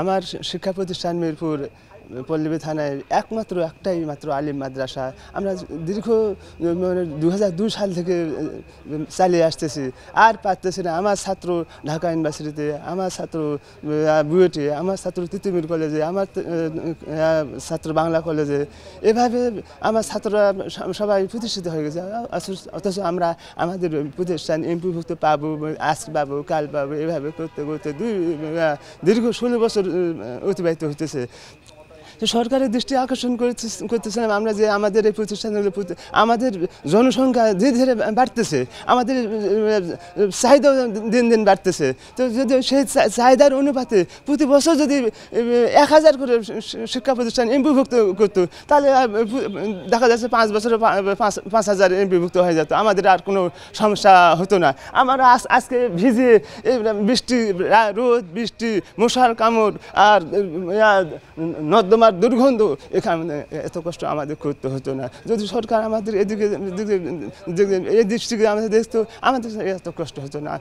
আমার শিক্ষা প্রতিষ্ঠান মিরপুর পল্লবী থানায় একমাত্র একটাই মাত্র আলিম মাদ্রাসা আমরা দীর্ঘ মানে দু সাল থেকে চালিয়ে আসতেছি আর পারতেছি না আমার ছাত্র ঢাকা ইউনিভার্সিটিতে আমার ছাত্র বুয়েটে আমার ছাত্র তিতুমির কলেজে আমার ছাত্র বাংলা কলেজে এভাবে আমার ছাত্ররা সবাই প্রতিষ্ঠিত হয়ে গেছে অথচ আমরা আমাদের প্রতিষ্ঠান এমপিভুক্ত পাবো আজ পাবো কাল পাবো এভাবে করতে করতে দুই দীর্ঘ ষোলো বছর অতিবাহিত হতেছে তো সরকারের দৃষ্টি আকর্ষণ করতেছিলাম আমরা যে আমাদের এই প্রতিষ্ঠানগুলো আমাদের জনসংখ্যা ধীরে ধীরে বাড়তেছে আমাদের চাহিদাও দিন দিন বাড়তেছে তো যদি সেই চাহিদার অনুপাতে প্রতি বছর যদি এক হাজার করে শিক্ষা প্রতিষ্ঠান এমপিভুক্ত করতো তাহলে দেখা যাচ্ছে পাঁচ বছরে পাঁচ হাজার এমপিভুক্ত হয়ে যেত আমাদের আর কোনো সমস্যা হতো না আমরা আজকে ভিজে বৃষ্টি রোদ বৃষ্টি মশার কামড় আর নর্দমার খারাপ দুর্গন্ধ এখানে এত কষ্ট আমাদের করতে হতো না যদি সরকার আমাদের এদিকে এই দৃষ্টিকে আমাদের দেখতো আমাদের এত কষ্ট হতো না